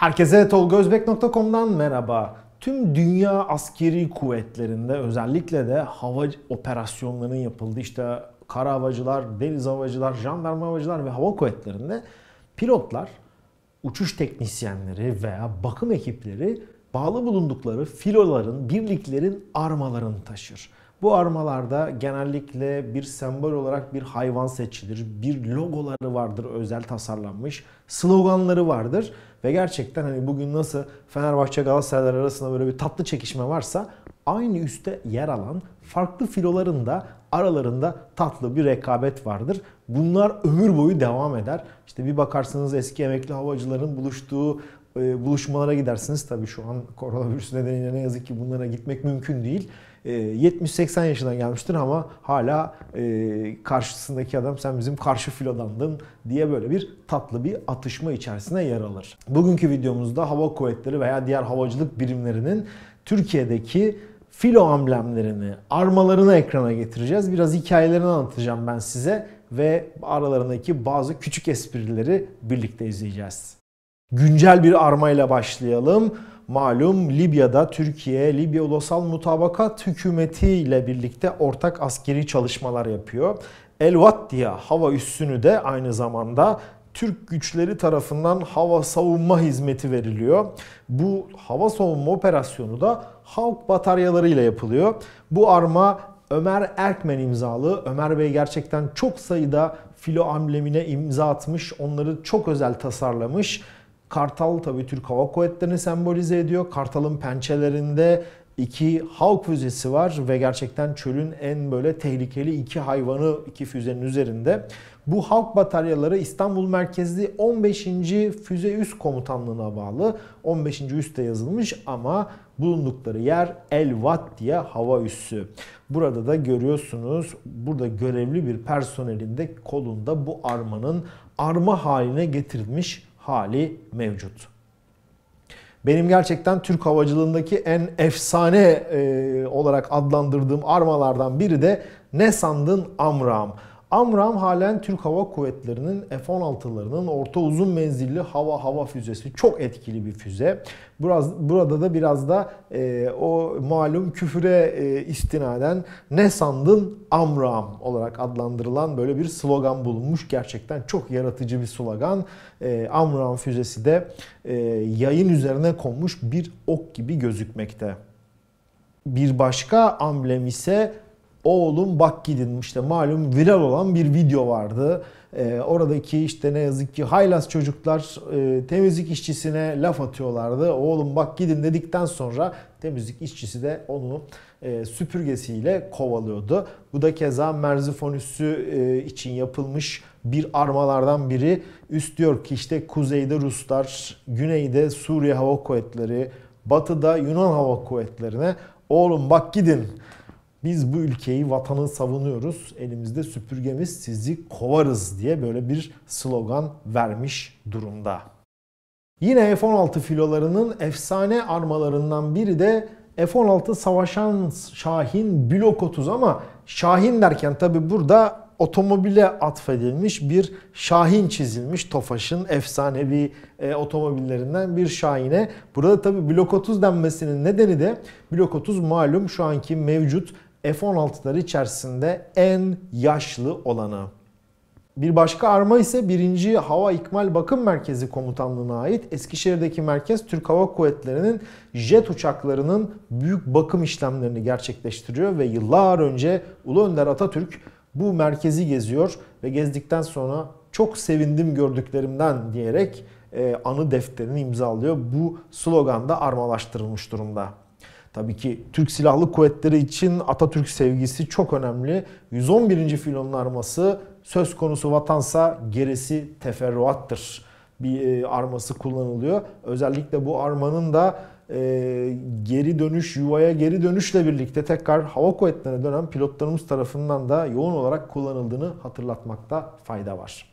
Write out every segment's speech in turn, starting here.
Herkese tolgozbek.com'dan merhaba. Tüm dünya askeri kuvvetlerinde özellikle de hava operasyonlarının yapıldığı işte kara havacılar, deniz havacılar, jandarma havacılar ve hava kuvvetlerinde pilotlar, uçuş teknisyenleri veya bakım ekipleri bağlı bulundukları filoların, birliklerin armalarını taşır. Bu armalarda genellikle bir sembol olarak bir hayvan seçilir, bir logoları vardır özel tasarlanmış, sloganları vardır ve gerçekten hani bugün nasıl Fenerbahçe Galatasaray arasında böyle bir tatlı çekişme varsa aynı üste yer alan farklı filoların da aralarında tatlı bir rekabet vardır. Bunlar ömür boyu devam eder. İşte bir bakarsınız eski emekli havacıların buluştuğu e, buluşmalara gidersiniz. Tabii şu an koronavirüs nedeniyle ne yazık ki bunlara gitmek mümkün değil. E, 70-80 yaşından gelmiştir ama hala e, karşısındaki adam sen bizim karşı filodandın diye böyle bir tatlı bir atışma içerisine yer alır. Bugünkü videomuzda hava kuvvetleri veya diğer havacılık birimlerinin Türkiye'deki filo amblemlerini, armalarını ekrana getireceğiz. Biraz hikayelerini anlatacağım ben size ve aralarındaki bazı küçük esprileri birlikte izleyeceğiz. Güncel bir armayla başlayalım. Malum Libya'da Türkiye, Libya Ulusal Mutabakat Hükümeti ile birlikte ortak askeri çalışmalar yapıyor. El Vattiya hava üssünü de aynı zamanda Türk güçleri tarafından hava savunma hizmeti veriliyor. Bu hava savunma operasyonu da Hawk bataryalarıyla yapılıyor. Bu arma Ömer Erkmen imzalı. Ömer Bey gerçekten çok sayıda filo amblemine imza atmış. Onları çok özel tasarlamış. Kartal tabii Türk Hava Kuvvetleri'ni sembolize ediyor. Kartal'ın pençelerinde iki halk füzesi var ve gerçekten çölün en böyle tehlikeli iki hayvanı iki füzenin üzerinde. Bu halk bataryaları İstanbul merkezli 15. Füze Üst Komutanlığı'na bağlı. 15. üste yazılmış ama bulundukları yer El Elvat diye hava üssü. Burada da görüyorsunuz burada görevli bir personelin de kolunda bu armanın arma haline getirilmiş hali mevcut. Benim gerçekten Türk havacılığındaki en efsane e, olarak adlandırdığım armalardan biri de ne sandın Amram. Amram halen Türk Hava Kuvvetleri'nin F-16'larının orta uzun menzilli hava hava füzesi. Çok etkili bir füze. Biraz, burada da biraz da e, o malum küfüre e, istinaden ne sandın Amram olarak adlandırılan böyle bir slogan bulunmuş. Gerçekten çok yaratıcı bir slogan. E, Amram füzesi de e, yayın üzerine konmuş bir ok gibi gözükmekte. Bir başka amblem ise oğlum bak gidin işte malum viral olan bir video vardı. E, oradaki işte ne yazık ki haylaz çocuklar e, temizlik işçisine laf atıyorlardı. Oğlum bak gidin dedikten sonra temizlik işçisi de onu e, süpürgesiyle kovalıyordu. Bu da keza merzifon üssü e, için yapılmış bir armalardan biri. Üst diyor ki işte kuzeyde Ruslar, güneyde Suriye Hava Kuvvetleri, batıda Yunan Hava Kuvvetleri'ne oğlum bak gidin biz bu ülkeyi, vatanı savunuyoruz, elimizde süpürgemiz sizi kovarız diye böyle bir slogan vermiş durumda. Yine F-16 filolarının efsane armalarından biri de F-16 savaşan Şahin Blok 30 ama Şahin derken tabi burada otomobile atfedilmiş bir Şahin çizilmiş. Tofaş'ın efsanevi e, otomobillerinden bir Şahin'e. Burada tabi Blok 30 denmesinin nedeni de Blok 30 malum şu anki mevcut F-16'lar içerisinde en yaşlı olanı. Bir başka arma ise 1. Hava İkmal Bakım Merkezi Komutanlığı'na ait Eskişehir'deki merkez Türk Hava Kuvvetleri'nin jet uçaklarının büyük bakım işlemlerini gerçekleştiriyor ve yıllar önce Ulu Önder Atatürk bu merkezi geziyor ve gezdikten sonra çok sevindim gördüklerimden diyerek e, anı defterini imzalıyor. Bu slogan da armalaştırılmış durumda. Tabii ki Türk Silahlı Kuvvetleri için Atatürk sevgisi çok önemli. 111. filonun arması söz konusu vatansa gerisi teferruattır. Bir e, arması kullanılıyor. Özellikle bu armanın da e, geri dönüş, yuvaya geri dönüşle birlikte tekrar hava kuvvetlerine dönen pilotlarımız tarafından da yoğun olarak kullanıldığını hatırlatmakta fayda var.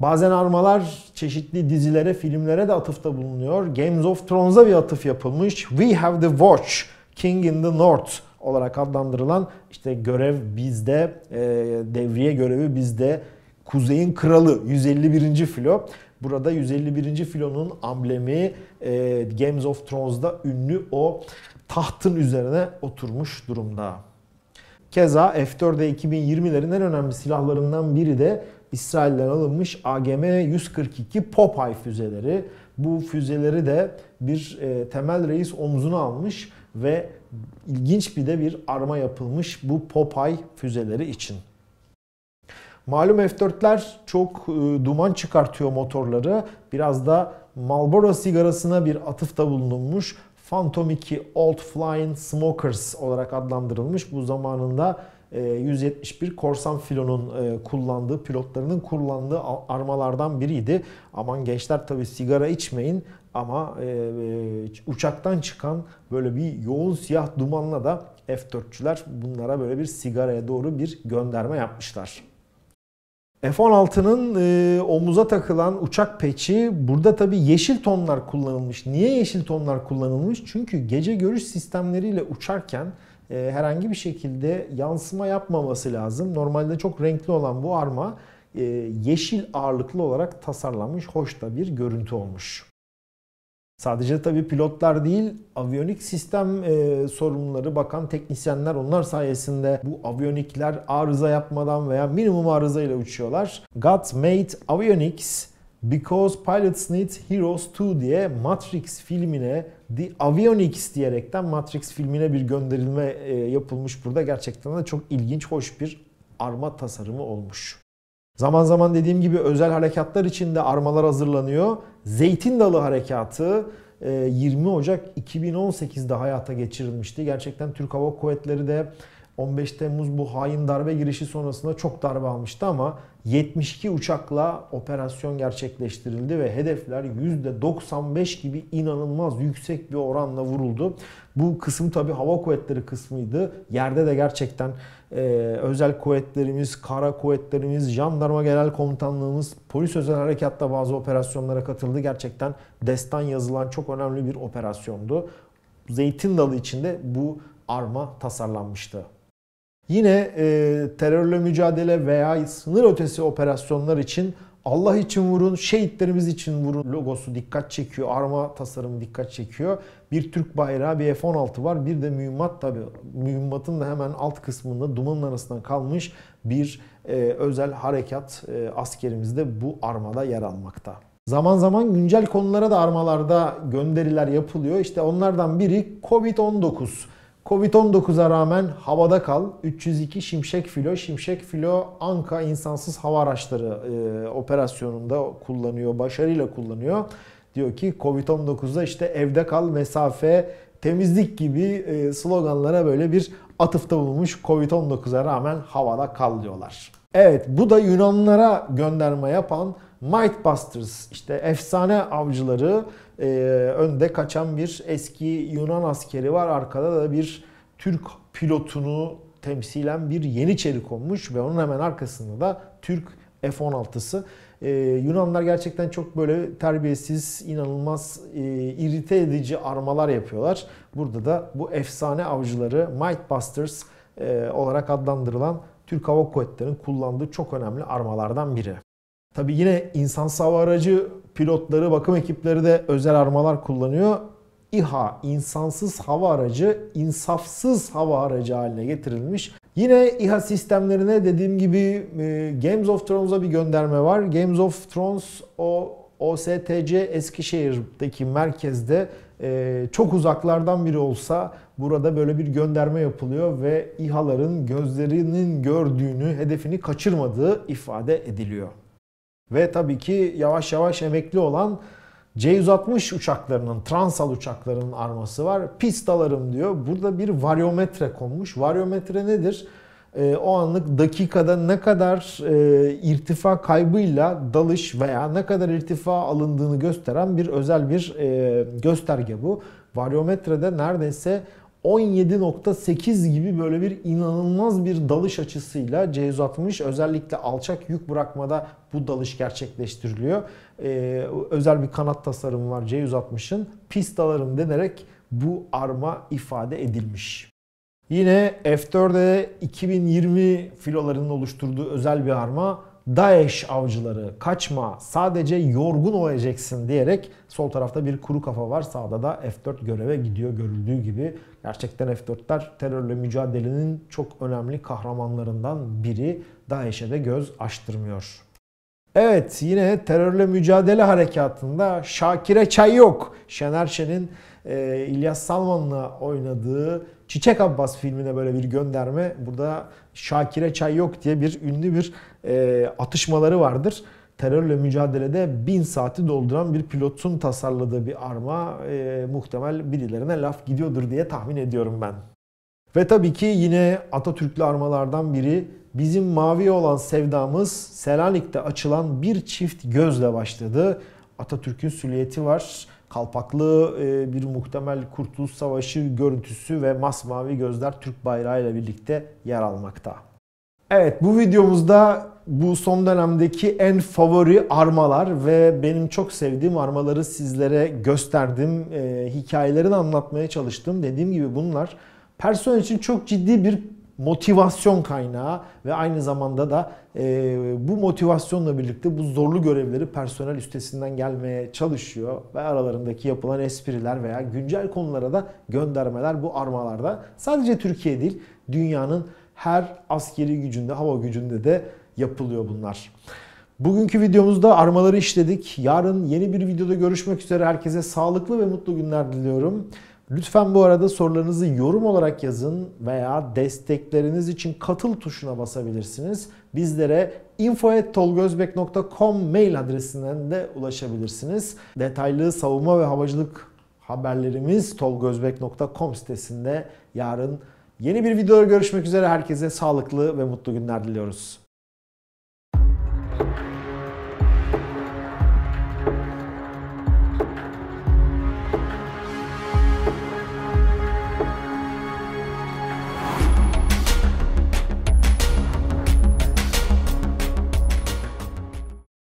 Bazen armalar çeşitli dizilere, filmlere de atıfta bulunuyor. Games of Thrones'a bir atıf yapılmış. We have the watch, King in the North olarak adlandırılan işte görev bizde, e, devriye görevi bizde, Kuzey'in kralı 151. filo. Burada 151. filonun amblemi e, Games of Thrones'da ünlü o tahtın üzerine oturmuş durumda. Keza F4'de 2020'lerin en önemli silahlarından biri de İsrail'den alınmış AGM-142 Popeye füzeleri. Bu füzeleri de bir e, temel reis omzuna almış ve ilginç bir de bir arma yapılmış bu Popeye füzeleri için. Malum F4'ler çok e, duman çıkartıyor motorları. Biraz da Marlboro sigarasına bir atıfta bulunmuş. Phantom 2 Old Flying Smokers olarak adlandırılmış. Bu zamanında 171 ee, Korsan filonun e, kullandığı, pilotlarının kullandığı armalardan biriydi. Aman gençler tabii sigara içmeyin ama e, e, uçaktan çıkan böyle bir yoğun siyah dumanla da F-4'çüler bunlara böyle bir sigaraya doğru bir gönderme yapmışlar. F-16'nın e, omuza takılan uçak peçi burada tabi yeşil tonlar kullanılmış. Niye yeşil tonlar kullanılmış? Çünkü gece görüş sistemleriyle uçarken e, herhangi bir şekilde yansıma yapmaması lazım. Normalde çok renkli olan bu arma e, yeşil ağırlıklı olarak tasarlanmış hoş da bir görüntü olmuş. Sadece tabi pilotlar değil, aviyonik sistem e, sorumluları, bakan teknisyenler onlar sayesinde bu aviyonikler arıza yapmadan veya minimum arıza ile uçuyorlar. God Made Avionics Because Pilots Need Heroes 2 diye Matrix filmine The Avionics diyerekten Matrix filmine bir gönderilme e, yapılmış burada. Gerçekten de çok ilginç, hoş bir arma tasarımı olmuş. Zaman zaman dediğim gibi özel harekatlar için de armalar hazırlanıyor. Zeytin Dalı Harekatı 20 e, Ocak 2018'de hayata geçirilmişti. Gerçekten Türk Hava Kuvvetleri de 15 Temmuz bu hain darbe girişi sonrasında çok darbe almıştı ama 72 uçakla operasyon gerçekleştirildi ve hedefler %95 gibi inanılmaz yüksek bir oranla vuruldu. Bu kısım tabi hava kuvvetleri kısmıydı. Yerde de gerçekten e, özel kuvvetlerimiz, kara kuvvetlerimiz, jandarma genel komutanlığımız, polis özel harekatta bazı operasyonlara katıldı. Gerçekten destan yazılan çok önemli bir operasyondu. Zeytin Dalı içinde bu arma tasarlanmıştı. Yine e, terörle mücadele veya sınır ötesi operasyonlar için Allah için vurun, şehitlerimiz için vurun logosu dikkat çekiyor. Arma tasarımı dikkat çekiyor. Bir Türk bayrağı, bir F-16 var. Bir de mühimmat tabi. Mühimmatın da hemen alt kısmında dumanın arasından kalmış bir e, özel harekat e, askerimiz de bu armada yer almakta. Zaman zaman güncel konulara da armalarda gönderiler yapılıyor. İşte onlardan biri Covid-19. Covid-19'a rağmen havada kal. 302 Şimşek Filo. Şimşek Filo Anka insansız hava araçları e, operasyonunda kullanıyor. Başarıyla kullanıyor. Diyor ki Covid-19'da işte evde kal, mesafe, temizlik gibi e, sloganlara böyle bir atıfta bulunmuş. Covid-19'a rağmen havada kal diyorlar. Evet bu da Yunanlara gönderme yapan Mightbusters işte efsane avcıları e, önde kaçan bir eski Yunan askeri var. Arkada da bir Türk pilotunu temsilen bir Yeniçeri konmuş ve onun hemen arkasında da Türk F-16'sı. Ee, Yunanlar gerçekten çok böyle terbiyesiz, inanılmaz e, irite edici armalar yapıyorlar. Burada da bu efsane avcıları Mightbusters e, olarak adlandırılan Türk Hava Kuvvetleri'nin kullandığı çok önemli armalardan biri. Tabi yine hava aracı pilotları, bakım ekipleri de özel armalar kullanıyor. İHA, insansız hava aracı, insafsız hava aracı haline getirilmiş. Yine İHA sistemlerine dediğim gibi e, Games of Thrones'a bir gönderme var. Games of Thrones o OSTC Eskişehir'deki merkezde e, çok uzaklardan biri olsa burada böyle bir gönderme yapılıyor ve İHA'ların gözlerinin gördüğünü, hedefini kaçırmadığı ifade ediliyor. Ve tabii ki yavaş yavaş emekli olan C-160 uçaklarının, Transal uçaklarının arması var. Pist alarım diyor. Burada bir varyometre konmuş. Varyometre nedir? E, o anlık dakikada ne kadar e, irtifa kaybıyla dalış veya ne kadar irtifa alındığını gösteren bir özel bir e, gösterge bu. Varyometrede neredeyse 17.8 gibi böyle bir inanılmaz bir dalış açısıyla C160 özellikle alçak yük bırakmada bu dalış gerçekleştiriliyor. Ee, özel bir kanat tasarımı var C160'ın. pist Pistalarım denerek bu arma ifade edilmiş. Yine f 4de 2020 filolarının oluşturduğu özel bir arma Daesh avcıları kaçma sadece yorgun olacaksın diyerek sol tarafta bir kuru kafa var. Sağda da F4 göreve gidiyor görüldüğü gibi. Gerçekten F4'ler terörle mücadelenin çok önemli kahramanlarından biri. Daesh'e de göz açtırmıyor. Evet yine terörle mücadele harekatında Şakir'e çay yok. Şener Şen'in e, İlyas Salman'la oynadığı Çiçek Abbas filmine böyle bir gönderme. Burada Şakir'e çay yok diye bir ünlü bir e, atışmaları vardır terörle mücadelede bin saati dolduran bir pilotun tasarladığı bir arma e, muhtemel birilerine laf gidiyordur diye tahmin ediyorum ben. Ve tabii ki yine Atatürklü armalardan biri bizim mavi olan sevdamız Selanik'te açılan bir çift gözle başladı. Atatürk'ün süliyeti var kalpaklı e, bir muhtemel Kurtuluş Savaşı görüntüsü ve masmavi gözler Türk bayrağıyla birlikte yer almakta. Evet bu videomuzda bu son dönemdeki en favori armalar ve benim çok sevdiğim armaları sizlere gösterdim. E, hikayelerini anlatmaya çalıştım. Dediğim gibi bunlar Persona için çok ciddi bir motivasyon kaynağı ve aynı zamanda da e, bu motivasyonla birlikte bu zorlu görevleri personel üstesinden gelmeye çalışıyor ve aralarındaki yapılan espriler veya güncel konulara da göndermeler bu armalarda sadece Türkiye değil dünyanın her askeri gücünde, hava gücünde de yapılıyor bunlar. Bugünkü videomuzda armaları işledik. Yarın yeni bir videoda görüşmek üzere herkese sağlıklı ve mutlu günler diliyorum. Lütfen bu arada sorularınızı yorum olarak yazın veya destekleriniz için katıl tuşuna basabilirsiniz. Bizlere info.tolgozbek.com mail adresinden de ulaşabilirsiniz. Detaylı savunma ve havacılık haberlerimiz tolgozbek.com sitesinde yarın yeni bir videoda görüşmek üzere herkese sağlıklı ve mutlu günler diliyoruz.